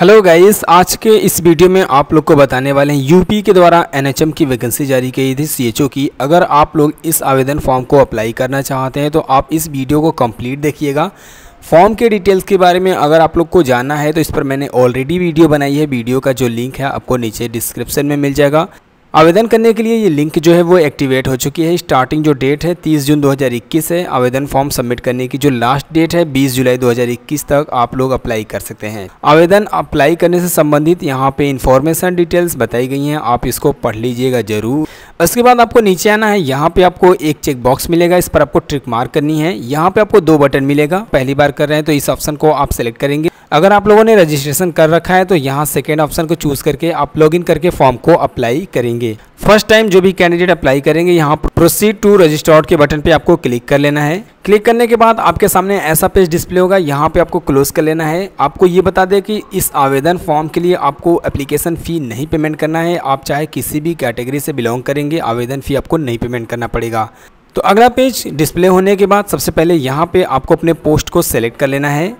hello guys आज के इस वीडियो में आप लोग को बताने वाले हैं यूपी के द्वारा एनएचएम की वैकेंसी जारी की थी सीएचओ की अगर आप लोग इस आवेदन फॉर्म को अप्लाई करना चाहते हैं तो आप इस वीडियो को कंप्लीट देखिएगा फॉर्म के डिटेल्स के बारे में अगर आप लोग को जानना है तो इस पर मैंने ऑलरेडी वीडियो बनाई है वीडियो का जो लिंक है आपको नीचे डिस्क्रिप्शन में मिल जाएगा आवेदन करने के लिए ये लिंक जो है वो एक्टिवेट हो चुकी है स्टार्टिंग जो डेट है 30 जून 2021 है आवेदन फॉर्म सबमिट करने की जो लास्ट डेट है 20 जुलाई 2021 तक आप लोग अप्लाई कर सकते हैं आवेदन अप्लाई करने से संबंधित यहाँ पे इन्फॉर्मेशन डिटेल्स बताई गई हैं आप इसको पढ़ लीजिएगा जरूर उसके बाद आपको नीचे आना है यहाँ पे आपको एक चेक बॉक्स मिलेगा इस पर आपको ट्रिक मार्क करनी है यहाँ पे आपको दो बटन मिलेगा पहली बार कर रहे हैं तो इस ऑप्शन को आप सेलेक्ट करेंगे अगर आप लोगों ने रजिस्ट्रेशन कर रखा है तो यहाँ सेकेंड ऑप्शन को चूज करके आप लॉग इन करके फॉर्म को अप्लाई करेंगे फर्स्ट टाइम जो भी कैंडिडेट अप्लाई करेंगे यहाँ प्रोसीड टू रजिस्टर्ड के बटन पे आपको क्लिक कर लेना है क्लिक करने के बाद आपके सामने ऐसा पेज डिस्प्ले होगा यहाँ पे आपको क्लोज कर लेना है आपको ये बता दें कि इस आवेदन फॉर्म के लिए आपको एप्लीकेशन फ़ी नहीं पेमेंट करना है आप चाहे किसी भी कैटेगरी से बिलोंग करेंगे आवेदन फ़ी आपको नहीं पेमेंट करना पड़ेगा तो अगला पेज डिस्प्ले होने के बाद सबसे पहले यहाँ पे आपको अपने पोस्ट को सेलेक्ट कर लेना है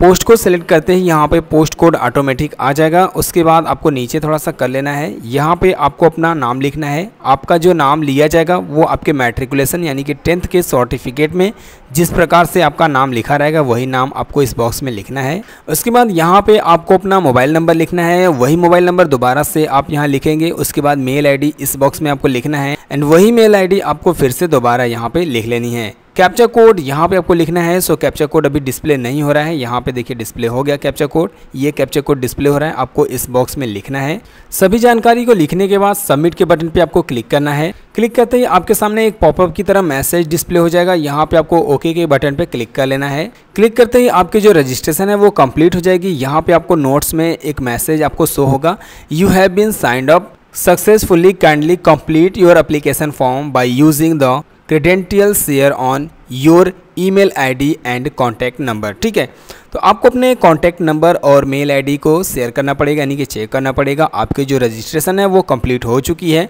पोस्ट कोड सेलेक्ट करते ही यहाँ पे पोस्ट कोड ऑटोमेटिक आ जाएगा उसके बाद आपको नीचे थोड़ा सा कर लेना है यहाँ पे आपको अपना नाम लिखना है आपका जो नाम लिया जाएगा वो आपके मैट्रिकुलेशन यानी कि टेंथ के सर्टिफिकेट में जिस प्रकार से आपका नाम लिखा रहेगा वही नाम आपको इस बॉक्स में लिखना है उसके बाद यहाँ पे आपको अपना मोबाइल नंबर लिखना है वही मोबाइल नंबर दोबारा से आप यहाँ लिखेंगे उसके बाद मेल आईडी इस बॉक्स में आपको लिखना है एंड वही मेल आईडी आपको फिर से दोबारा यहाँ पे लिख लेनी है कैप्चर कोड यहाँ पे आपको लिखना है सो कैप्चर कोड अभी डिस्प्ले नहीं हो रहा है यहाँ पे देखिए डिस्प्ले हो गया कैप्चर कोड ये कैप्चर कोड डिस्प्ले हो रहा है आपको इस बॉक्स में लिखना है सभी जानकारी को लिखने के बाद सबमिट के बटन पे आपको क्लिक करना है क्लिक करते ही आपके सामने एक पॉपअप की तरह मैसेज डिस्प्ले हो जाएगा यहाँ पे आपको ओके के बटन पे क्लिक कर लेना है क्लिक करते ही आपके जो रजिस्ट्रेशन है वो कम्प्लीट हो जाएगी यहाँ पे आपको नोट्स में एक मैसेज आपको शो होगा you have been signed up successfully kindly complete your application form by using the credential share on your email ID and contact number ठीक है तो आपको अपने कॉन्टैक्ट नंबर और मेल आईडी को शेयर करना पड़ेगा यानी कि चेक करना पड़ेगा आपके जो रजिस्ट्रेशन है वो कंप्लीट हो चुकी है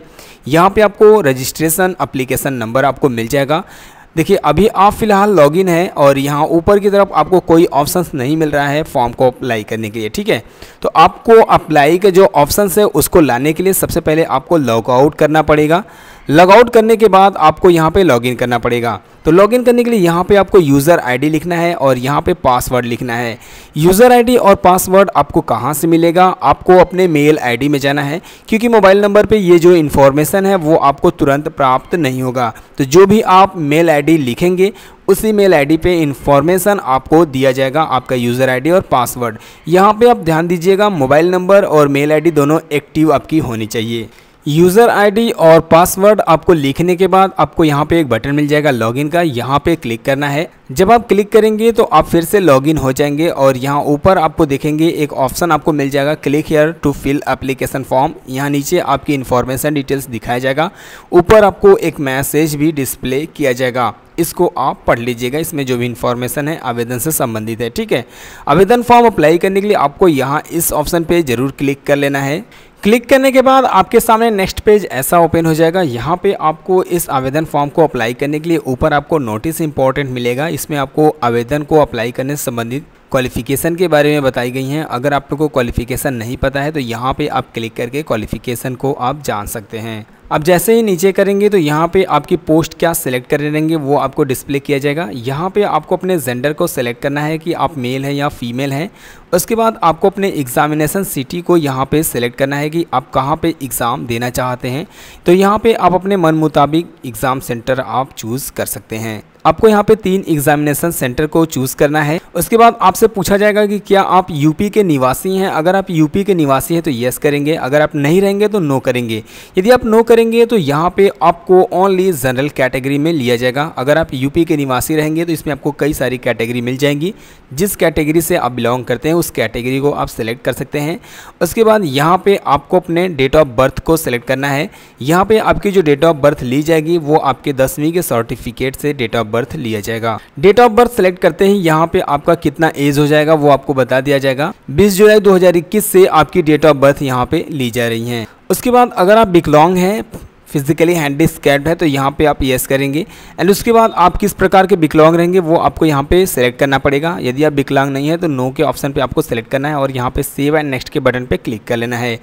यहाँ पे आपको रजिस्ट्रेशन अप्लीकेशन नंबर आपको मिल जाएगा देखिए अभी आप फिलहाल लॉगिन है और यहाँ ऊपर की तरफ आपको कोई ऑप्शंस नहीं मिल रहा है फॉर्म को अप्लाई करने के लिए ठीक है तो आपको अप्लाई के जो ऑप्शंस है उसको लाने के लिए सबसे पहले आपको लॉगआउट करना पड़ेगा लॉगआउट करने के बाद आपको यहाँ पे लॉगिन करना पड़ेगा तो लॉगिन करने के लिए यहाँ पे आपको यूज़र आईडी लिखना है और यहाँ पे पासवर्ड लिखना है यूज़र आईडी और पासवर्ड आपको कहाँ से मिलेगा आपको अपने मेल आईडी में जाना है क्योंकि मोबाइल नंबर पे ये जो इन्फॉर्मेशन है वो आपको तुरंत प्राप्त नहीं होगा तो जो भी आप मेल आईडी लिखेंगे उसी मेल आईडी पे इन्फॉर्मेशन आपको दिया जाएगा आपका यूज़र आईडी और पासवर्ड यहाँ पे आप ध्यान दीजिएगा मोबाइल नंबर और मेल आईडी दोनों एक्टिव आपकी होनी चाहिए यूज़र आईडी और पासवर्ड आपको लिखने के बाद आपको यहाँ पे एक बटन मिल जाएगा लॉगिन का यहाँ पे क्लिक करना है जब आप क्लिक करेंगे तो आप फिर से लॉगिन हो जाएंगे और यहाँ ऊपर आपको देखेंगे एक ऑप्शन आपको मिल जाएगा click here to fill application form यहाँ नीचे आपकी इन्फॉर्मेशन डिटेल्स दिखाया जाएगा ऊपर आपको एक मैसेज भी डिस्प्ले किया जाएगा इसको आप पढ़ लीजिएगा इसमें जो भी इन्फॉर्मेशन है आवेदन से संबंधित है ठीक है आवेदन फॉर्म अप्लाई करने के लिए आपको यहाँ इस ऑप्शन पे ज़रूर क्लिक कर लेना है क्लिक करने के बाद आपके सामने नेक्स्ट पेज ऐसा ओपन हो जाएगा यहाँ पे आपको इस आवेदन फॉर्म को अप्लाई करने के लिए ऊपर आपको नोटिस इंपॉर्टेंट मिलेगा इसमें आपको आवेदन को अप्लाई करने से संबंधित क्वालिफिकेशन के बारे में बताई गई हैं अगर आप लोग को क्वालिफिकेशन नहीं पता है तो यहाँ पे आप क्लिक करके क्वालिफिकेशन को आप जान सकते हैं अब जैसे ही नीचे करेंगे तो यहाँ पे आपकी पोस्ट क्या सिलेक्ट कर रहेंगे वो आपको डिस्प्ले किया जाएगा यहाँ पे आपको अपने जेंडर को सिलेक्ट करना है कि आप मेल हैं या फीमेल हैं उसके बाद आपको अपने एग्ज़ामिनेसन सिटी को यहाँ पे सेलेक्ट करना है कि आप कहाँ पे एग्ज़ाम देना चाहते हैं तो यहाँ पे आप अपने मन मुताबिक एग्ज़ाम सेंटर आप चूज़ कर सकते हैं आपको यहाँ पे तीन एग्जामिनेशन सेंटर को चूज़ करना है उसके बाद आपसे पूछा जाएगा कि क्या आप यूपी के निवासी हैं अगर आप यूपी के निवासी हैं तो येस करेंगे अगर आप नहीं रहेंगे तो नो करेंगे यदि आप नो करेंगे तो यहाँ पे आपको ओनली जनरल कैटेगरी में लिया जाएगा अगर आप यूपी के निवासी रहेंगे तो इसमें आपको कई सारी कैटेगरी मिल जाएंगी जिस कैटेगरी से आप बिलोंग करते हैं उस कैटेगरी को आप सेलेक्ट कर सकते हैं उसके बाद यहाँ पे आपको अपने डेट ऑफ बर्थ को सेलेक्ट करना है यहाँ पे आपकी जो डेट ऑफ बर्थ ली जाएगी वो आपके दसवीं के सर्टिफिकेट से डेट ऑफ बर्थ लिया जाएगा डेट ऑफ बर्थ सेलेक्ट करते ही यहाँ पे आपका कितना एज हो जाएगा वो आपको बता दिया जाएगा बीस जुलाई दो से आपकी डेट ऑफ बर्थ यहाँ पे ली जा रही है उसके बाद अगर आप बिकलोंग हैं फिजिकली हैंडी स्कैप्ड है तो यहाँ पे आप येस करेंगे एंड उसके बाद आप किस प्रकार के विकलांग रहेंगे वो आपको यहाँ पे सेलेक्ट करना पड़ेगा यदि आप विकलांग नहीं है तो नो के ऑप्शन पे आपको सेलेक्ट करना है और यहाँ पे सेव एंड नेक्स्ट के बटन पे क्लिक कर लेना है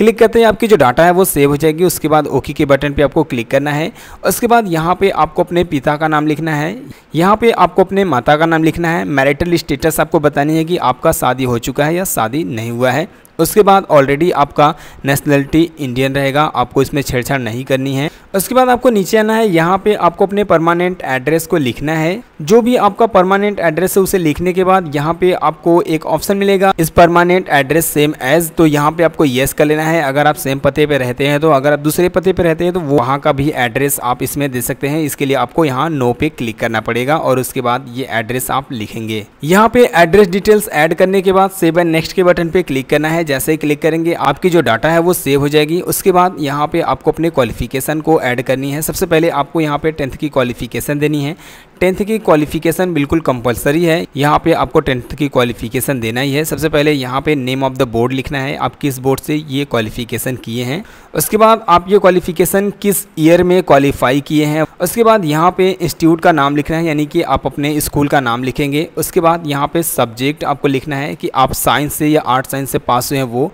क्लिक करते हैं आपकी जो डाटा है वो सेव हो जाएगी उसके बाद ओके के बटन पे आपको क्लिक करना है उसके बाद यहाँ पे आपको अपने पिता का नाम लिखना है यहाँ पे आपको अपने माता का नाम लिखना है मैरिटल स्टेटस आपको बतानी है कि आपका शादी हो चुका है या शादी नहीं हुआ है उसके बाद ऑलरेडी आपका नेशनलिटी इंडियन रहेगा आपको इसमें छेड़छाड़ नहीं करनी है उसके बाद आपको नीचे आना है यहाँ पे आपको अपने परमानेंट एड्रेस को लिखना है जो भी आपका परमानेंट एड्रेस है उसे लिखने के बाद यहाँ पे आपको एक ऑप्शन मिलेगा इस परमानेंट एड्रेस सेम एज तो यहाँ पे आपको येस कर लेना है है अगर आप सेम पते पे रहते हैं तो अगर आप दूसरे पते पे रहते हैं तो वहाँ का भी एड्रेस आप इसमें दे सकते हैं इसके लिए आपको यहाँ नो पे क्लिक करना पड़ेगा और उसके बाद ये एड्रेस आप लिखेंगे यहाँ पे एड्रेस डिटेल्स ऐड करने के बाद सेव एंड नेक्स्ट के बटन पे क्लिक करना है जैसे ही क्लिक करेंगे आपकी जो डाटा है वो सेव हो जाएगी उसके बाद यहाँ पे आपको अपने क्वालिफिकेशन को ऐड करनी है सबसे पहले आपको यहाँ पे टेंथ की क्वालिफिकेशन देनी है टेंथ की क्वालिफिकेशन बिल्कुल कंपलसरी है यहाँ पे आपको टेंथ की क्वालिफिकेशन देना ही है सबसे पहले यहाँ पे नेम ऑफ द बोर्ड लिखना है आप किस बोर्ड से ये क्वालिफिकेशन किए हैं उसके बाद आप ये क्वालिफिकेशन किस ईयर में क्वालिफाई किए हैं उसके बाद यहाँ पे इंस्टीट्यूट का नाम लिखना है यानी कि आप अपने स्कूल का नाम लिखेंगे उसके बाद यहाँ पे सब्जेक्ट आपको लिखना है कि आप साइंस से या आर्ट साइंस से पास हुए हैं वो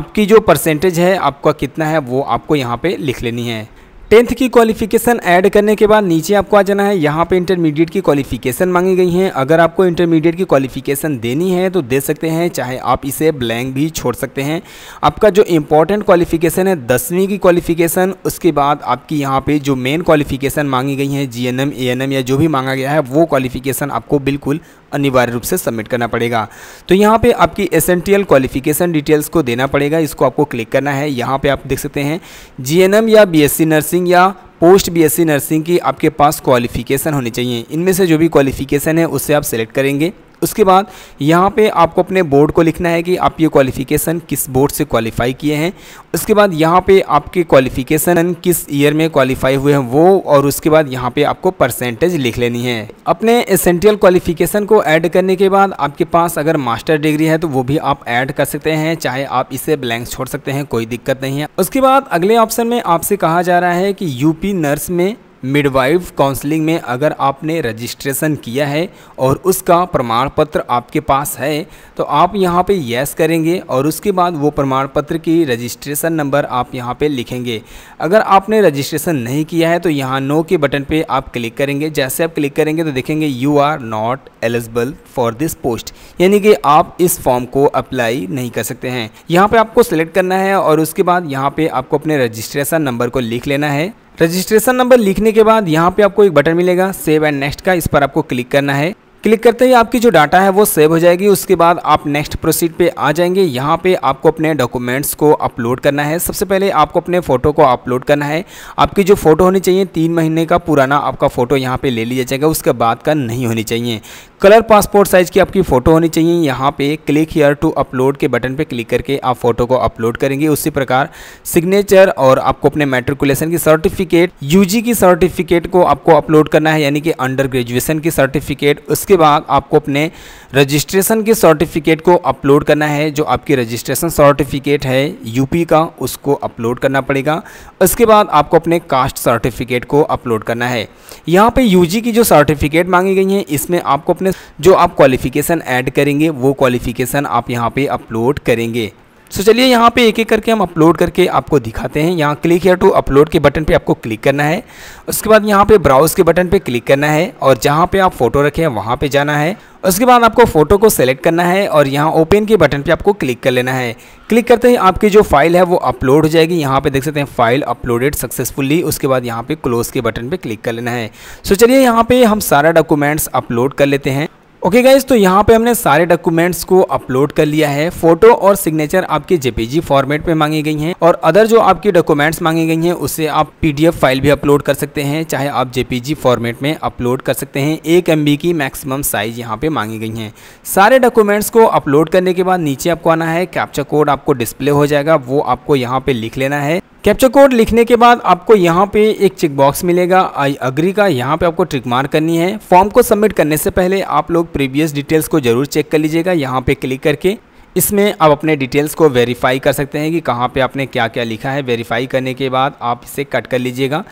आपकी जो परसेंटेज है आपका कितना है वो आपको यहाँ पे लिख लेनी है टेंथ की क्वालिफिकेशन ऐड करने के बाद नीचे आपको आ जाना है यहाँ पे इंटरमीडिएट की क्वालिफिकेशन मांगी गई हैं अगर आपको इंटरमीडिएट की क्वालिफिकेशन देनी है तो दे सकते हैं चाहे आप इसे ब्लैंक भी छोड़ सकते हैं आपका जो इंपॉर्टेंट क्वालिफिकेशन है दसवीं की क्वालिफिकेशन उसके बाद आपकी यहाँ पर जो मेन क्वालिफिकेशन मांगी गई हैं जी एन या जो भी मांगा गया है वो क्वालिफिकेशन आपको बिल्कुल अनिवार्य रूप से सबमिट करना पड़ेगा तो यहाँ पे आपकी एस क्वालिफिकेशन डिटेल्स को देना पड़ेगा इसको आपको क्लिक करना है यहाँ पे आप देख सकते हैं जीएनएम या बीएससी नर्सिंग या पोस्ट बीएससी नर्सिंग की आपके पास क्वालिफिकेशन होनी चाहिए इनमें से जो भी क्वालिफिकेशन है उसे आप सेलेक्ट करेंगे उसके बाद यहाँ पे आपको अपने बोर्ड को लिखना है कि आप ये क्वालिफिकेशन किस बोर्ड से क्वालिफाई किए हैं उसके बाद यहाँ पे आपके क्वालिफिकेशन किस ईयर में क्वालिफाई हुए हैं वो और उसके बाद यहाँ पे आपको परसेंटेज लिख लेनी है अपने एसेंटियल क्वालिफिकेशन को ऐड करने के बाद आपके पास अगर मास्टर डिग्री है तो वो भी आप ऐड कर सकते हैं चाहे आप इसे ब्लैंक छोड़ सकते हैं कोई दिक्कत नहीं है उसके बाद अगले ऑप्शन में आपसे कहा जा रहा है कि यूपी नर्स में मिडवाइफ काउंसलिंग में अगर आपने रजिस्ट्रेशन किया है और उसका प्रमाण पत्र आपके पास है तो आप यहाँ पे यस करेंगे और उसके बाद वो प्रमाण पत्र की रजिस्ट्रेशन नंबर आप यहाँ पे लिखेंगे अगर आपने रजिस्ट्रेशन नहीं किया है तो यहाँ नो के बटन पे आप क्लिक करेंगे जैसे आप क्लिक करेंगे तो देखेंगे you are not eligible for this post यानी कि आप इस फॉर्म को अप्लाई नहीं कर सकते हैं यहाँ पर आपको सेलेक्ट करना है और उसके बाद यहाँ पर आपको अपने रजिस्ट्रेशन नंबर को लिख लेना है रजिस्ट्रेशन नंबर लिखने के बाद यहाँ पे आपको एक बटन मिलेगा सेव एंड नेक्स्ट का इस पर आपको क्लिक करना है क्लिक करते ही आपकी जो डाटा है वो सेव हो जाएगी उसके बाद आप नेक्स्ट प्रोसीड पे आ जाएंगे यहाँ पे आपको अपने डॉक्यूमेंट्स को अपलोड करना है सबसे पहले आपको अपने फ़ोटो को अपलोड करना है आपकी जो फ़ोटो होनी चाहिए तीन महीने का पुराना आपका फ़ोटो यहाँ पे ले लिया जाएगा उसके बाद का नहीं होनी चाहिए कलर पासपोर्ट साइज़ की आपकी फ़ोटो होनी चाहिए यहाँ पे क्लिक हेयर टू अपलोड के बटन पे क्लिक करके आप फ़ोटो को अपलोड करेंगे उसी प्रकार सिग्नेचर और आपको अपने मेट्रिकुलेशन की सर्टिफिकेट यूजी की सर्टिफिकेट को आपको अपलोड करना है यानी कि अंडर ग्रेजुएशन की सर्टिफिकेट उसके बाद आपको अपने रजिस्ट्रेशन के सर्टिफिकेट को अपलोड करना है जो आपकी रजिस्ट्रेशन सर्टिफिकेट है यूपी का उसको अपलोड करना पड़ेगा उसके बाद आपको अपने कास्ट सर्टिफिकेट को अपलोड करना है यहाँ पे यूजी की जो सर्टिफिकेट मांगी गई है इसमें आपको अपने जो आप क्वालिफिकेशन ऐड करेंगे वो क्वालिफिकेशन आप यहाँ पे अपलोड करेंगे सो चलिए यहाँ पे एक एक करके हम अपलोड करके आपको दिखाते हैं यहाँ क्लिक हेयर टू अपलोड के बटन पे आपको क्लिक करना है उसके बाद यहाँ पे ब्राउज के बटन पे क्लिक करना है और जहाँ पे आप फोटो रखे हैं वहाँ पे जाना है उसके बाद आपको फ़ोटो को सेलेक्ट करना है और यहाँ ओपन के बटन पे आपको क्लिक कर लेना है क्लिक करते ही आपकी जो फाइल है वो अपलोड हो जाएगी यहाँ पे देख सकते हैं फाइल अपलोडेड सक्सेसफुली उसके बाद यहाँ पे क्लोज़ के बटन पे क्लिक कर लेना है सो चलिए यहाँ पे हम सारा डॉक्यूमेंट्स अपलोड कर लेते हैं ओके okay गाइज तो यहाँ पे हमने सारे डॉक्यूमेंट्स को अपलोड कर लिया है फोटो और सिग्नेचर आपके जेपीजी फॉर्मेट में मांगी गई हैं और अदर जो आपकी डॉक्यूमेंट्स मांगी गई हैं उसे आप पीडीएफ फाइल भी अपलोड कर सकते हैं चाहे आप जेपीजी फॉर्मेट में अपलोड कर सकते हैं एक एम की मैक्सिमम साइज यहाँ पे मांगी गई हैं सारे डॉक्यूमेंट्स को अपलोड करने के बाद नीचे आपको आना है कैप्चर कोड आपको डिस्प्ले हो जाएगा वो आपको यहाँ पे लिख लेना है कैप्चर कोड लिखने के बाद आपको यहाँ पे एक चेक बॉक्स मिलेगा आई अग्री का यहाँ पे आपको ट्रिक मार करनी है फॉर्म को सबमिट करने से पहले आप लोग प्रीवियस डिटेल्स को ज़रूर चेक कर लीजिएगा यहाँ पे क्लिक करके इसमें आप अपने डिटेल्स को वेरीफाई कर सकते हैं कि कहाँ पे आपने क्या क्या लिखा है वेरीफाई करने के बाद आप इसे कट कर लीजिएगा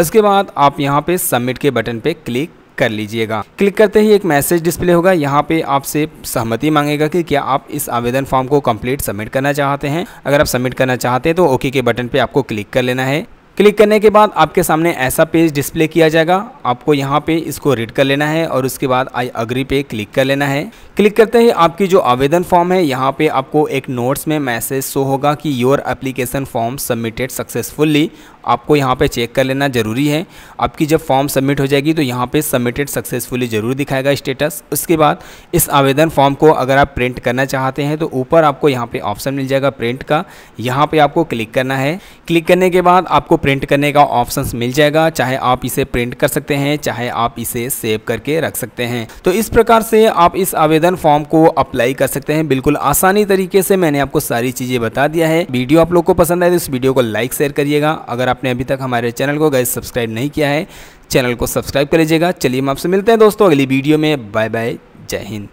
उसके बाद आप यहाँ पर सबमिट के बटन पर क्लिक कर लीजिएगा क्लिक करते ही एक मैसेज डिस्प्ले होगा यहाँ पे आपसे सहमति मांगेगा कि क्या आप इस आवेदन फॉर्म को कंप्लीट सबमिट करना चाहते हैं अगर आप सबमिट करना चाहते हैं तो ओके के बटन पे आपको क्लिक कर लेना है क्लिक करने के बाद आपके सामने ऐसा पेज डिस्प्ले किया जाएगा आपको यहाँ पे इसको रीड कर लेना है और उसके बाद आई अग्री पे क्लिक कर लेना है क्लिक करते ही आपकी जो आवेदन फॉर्म है यहाँ पे आपको एक नोट्स में मैसेज शो होगा कि your application form submitted successfully आपको यहाँ पे चेक कर लेना ज़रूरी है आपकी जब फॉर्म सबमिट हो जाएगी तो यहाँ पे सबमिटेड सक्सेसफुली ज़रूर दिखाएगा स्टेटस उसके बाद इस आवेदन फॉर्म को अगर आप प्रिंट करना चाहते हैं तो ऊपर आपको यहाँ पे ऑप्शन मिल जाएगा प्रिंट का यहाँ पे आपको क्लिक करना है क्लिक करने के बाद आपको प्रिंट करने का ऑप्शंस मिल जाएगा चाहे आप इसे प्रिंट कर सकते हैं चाहे आप इसे सेव करके रख सकते हैं तो इस प्रकार से आप इस आवेदन फॉर्म को अप्लाई कर सकते हैं बिल्कुल आसानी तरीके से मैंने आपको सारी चीजें बता दिया है वीडियो आप लोग को पसंद आए तो इस वीडियो को लाइक शेयर करिएगा अगर आपने अभी तक हमारे चैनल को गैस सब्सक्राइब नहीं किया है चैनल को सब्सक्राइब कर लीजिएगा चलिए हम आपसे मिलते हैं दोस्तों अगली वीडियो में बाय बाय जय हिंद